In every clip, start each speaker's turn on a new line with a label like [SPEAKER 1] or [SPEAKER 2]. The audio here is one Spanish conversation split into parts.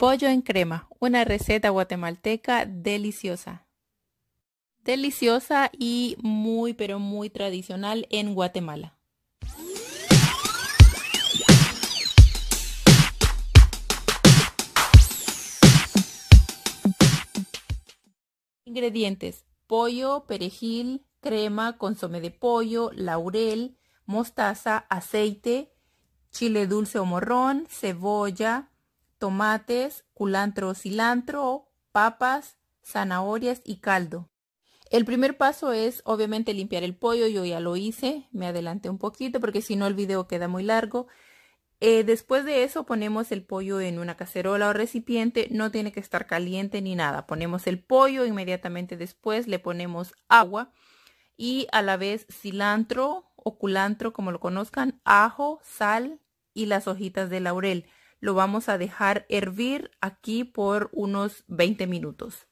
[SPEAKER 1] Pollo en crema, una receta guatemalteca deliciosa. Deliciosa y muy pero muy tradicional en Guatemala. Ingredientes: pollo, perejil, crema, consome de pollo, laurel, mostaza, aceite, chile dulce o morrón, cebolla, tomates, culantro o cilantro, papas, zanahorias y caldo. El primer paso es obviamente limpiar el pollo, yo ya lo hice, me adelanté un poquito porque si no el video queda muy largo. Eh, después de eso ponemos el pollo en una cacerola o recipiente, no tiene que estar caliente ni nada. Ponemos el pollo inmediatamente después, le ponemos agua y a la vez cilantro o culantro, como lo conozcan, ajo, sal y las hojitas de laurel lo vamos a dejar hervir aquí por unos 20 minutos.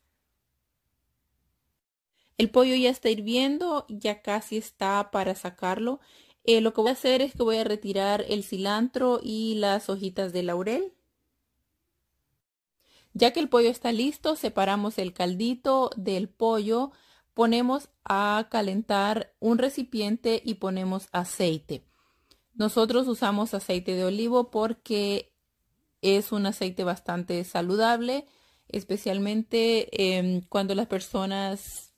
[SPEAKER 1] El pollo ya está hirviendo, ya casi está para sacarlo. Eh, lo que voy a hacer es que voy a retirar el cilantro y las hojitas de laurel. Ya que el pollo está listo, separamos el caldito del pollo, ponemos a calentar un recipiente y ponemos aceite. Nosotros usamos aceite de olivo porque es un aceite bastante saludable, especialmente em, cuando las personas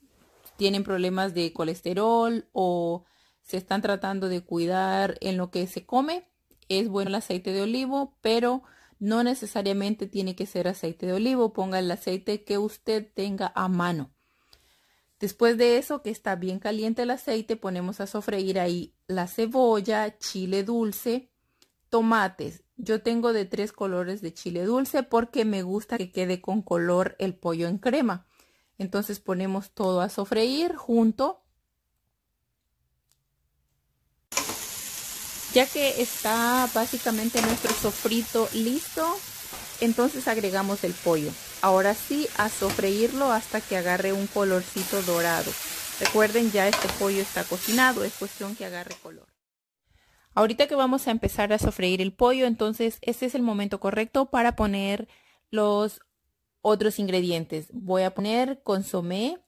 [SPEAKER 1] tienen problemas de colesterol o se están tratando de cuidar en lo que se come. Es bueno el aceite de olivo, pero no necesariamente tiene que ser aceite de olivo. Ponga el aceite que usted tenga a mano. Después de eso, que está bien caliente el aceite, ponemos a sofreír ahí la cebolla, chile dulce, Tomates. Yo tengo de tres colores de chile dulce porque me gusta que quede con color el pollo en crema. Entonces ponemos todo a sofreír junto. Ya que está básicamente nuestro sofrito listo, entonces agregamos el pollo. Ahora sí, a sofreírlo hasta que agarre un colorcito dorado. Recuerden, ya este pollo está cocinado, es cuestión que agarre color. Ahorita que vamos a empezar a sofreír el pollo, entonces este es el momento correcto para poner los otros ingredientes. Voy a poner consomé,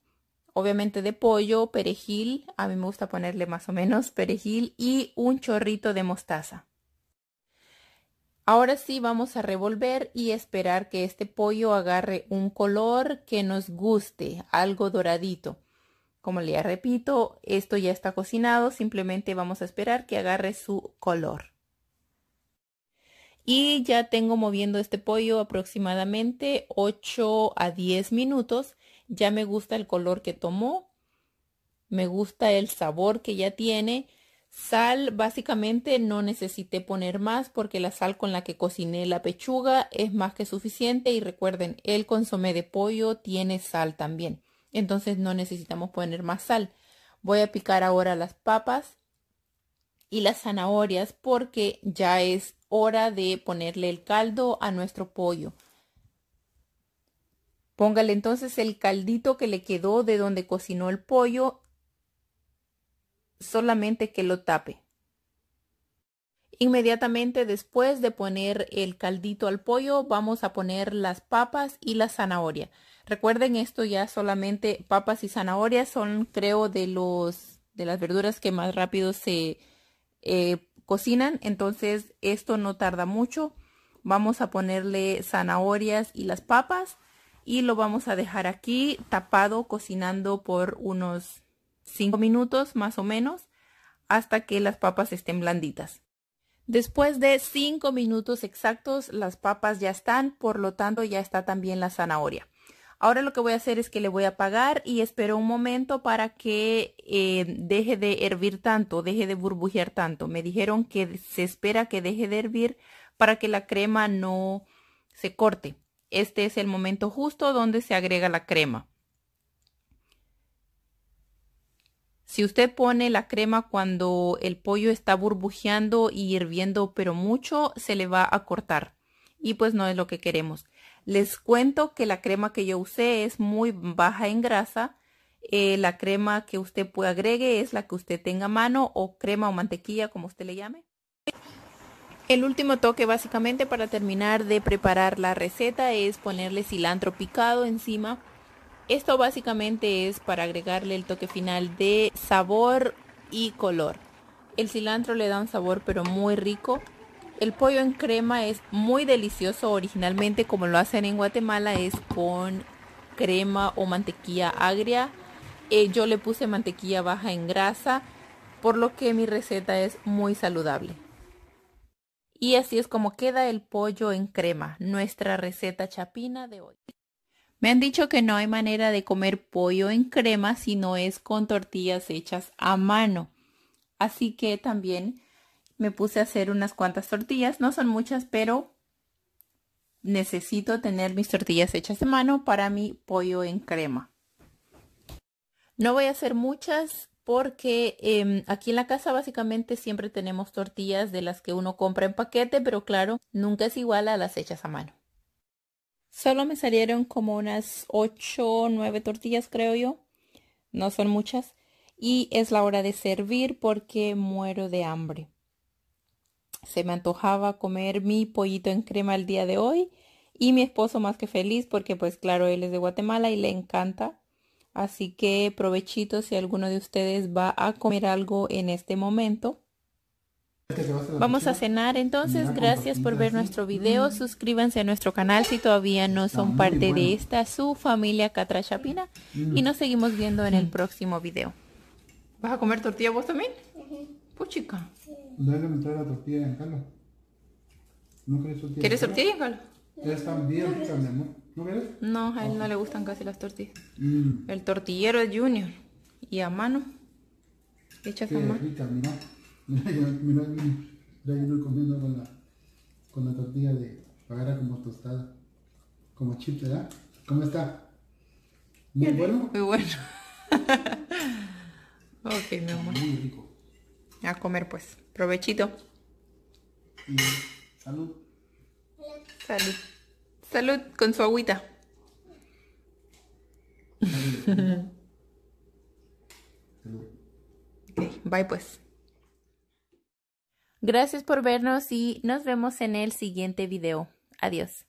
[SPEAKER 1] obviamente de pollo, perejil, a mí me gusta ponerle más o menos perejil y un chorrito de mostaza. Ahora sí vamos a revolver y esperar que este pollo agarre un color que nos guste, algo doradito. Como le repito, esto ya está cocinado, simplemente vamos a esperar que agarre su color. Y ya tengo moviendo este pollo aproximadamente 8 a 10 minutos. Ya me gusta el color que tomó, me gusta el sabor que ya tiene. Sal básicamente no necesité poner más porque la sal con la que cociné la pechuga es más que suficiente y recuerden, el consomé de pollo tiene sal también entonces no necesitamos poner más sal. Voy a picar ahora las papas y las zanahorias porque ya es hora de ponerle el caldo a nuestro pollo. Póngale entonces el caldito que le quedó de donde cocinó el pollo, solamente que lo tape. Inmediatamente después de poner el caldito al pollo, vamos a poner las papas y la zanahoria. Recuerden esto ya solamente papas y zanahorias son creo de los de las verduras que más rápido se eh, cocinan, entonces esto no tarda mucho. Vamos a ponerle zanahorias y las papas y lo vamos a dejar aquí tapado cocinando por unos 5 minutos más o menos hasta que las papas estén blanditas. Después de 5 minutos exactos, las papas ya están, por lo tanto ya está también la zanahoria. Ahora lo que voy a hacer es que le voy a apagar y espero un momento para que eh, deje de hervir tanto, deje de burbujear tanto. Me dijeron que se espera que deje de hervir para que la crema no se corte. Este es el momento justo donde se agrega la crema. Si usted pone la crema cuando el pollo está burbujeando y hirviendo pero mucho, se le va a cortar. Y pues no es lo que queremos. Les cuento que la crema que yo usé es muy baja en grasa. Eh, la crema que usted puede agregue es la que usted tenga a mano o crema o mantequilla, como usted le llame. El último toque básicamente para terminar de preparar la receta es ponerle cilantro picado encima esto básicamente es para agregarle el toque final de sabor y color. El cilantro le da un sabor pero muy rico. El pollo en crema es muy delicioso originalmente como lo hacen en Guatemala es con crema o mantequilla agria. Eh, yo le puse mantequilla baja en grasa por lo que mi receta es muy saludable. Y así es como queda el pollo en crema, nuestra receta chapina de hoy. Me han dicho que no hay manera de comer pollo en crema si no es con tortillas hechas a mano. Así que también me puse a hacer unas cuantas tortillas. No son muchas, pero necesito tener mis tortillas hechas a mano para mi pollo en crema. No voy a hacer muchas porque em, aquí en la casa básicamente siempre tenemos tortillas de las que uno compra en paquete, pero claro, nunca es igual a las hechas a mano. Solo me salieron como unas 8 o 9 tortillas, creo yo. No son muchas. Y es la hora de servir porque muero de hambre. Se me antojaba comer mi pollito en crema el día de hoy. Y mi esposo más que feliz porque pues claro, él es de Guatemala y le encanta. Así que provechito si alguno de ustedes va a comer algo en este momento. Vamos a cenar entonces, gracias por ver ¿eh? nuestro mm. video, suscríbanse a nuestro canal si todavía no son parte de esta, su familia Catra Chapina y mm. nos seguimos viendo en el mm. próximo video. ¿Vas a comer tortilla vos también? Puchica. Pues, la tortilla ¿No quieres tortilla? ¿Quieres ¿No a él no le gustan casi las tortillas. El tortillero es Junior y a mano. a mano. Mira, yo, mira, mira, yo comiendo con la, con la tortilla de pagar como tostada, como chip, ¿verdad? ¿Cómo está? Muy bueno. Muy bueno. ok, mi amor. Muy rico. A comer pues. Provechito. salud. Salud. Salud con su agüita. Salud. salud. Ok, bye pues. Gracias por vernos y nos vemos en el siguiente video. Adiós.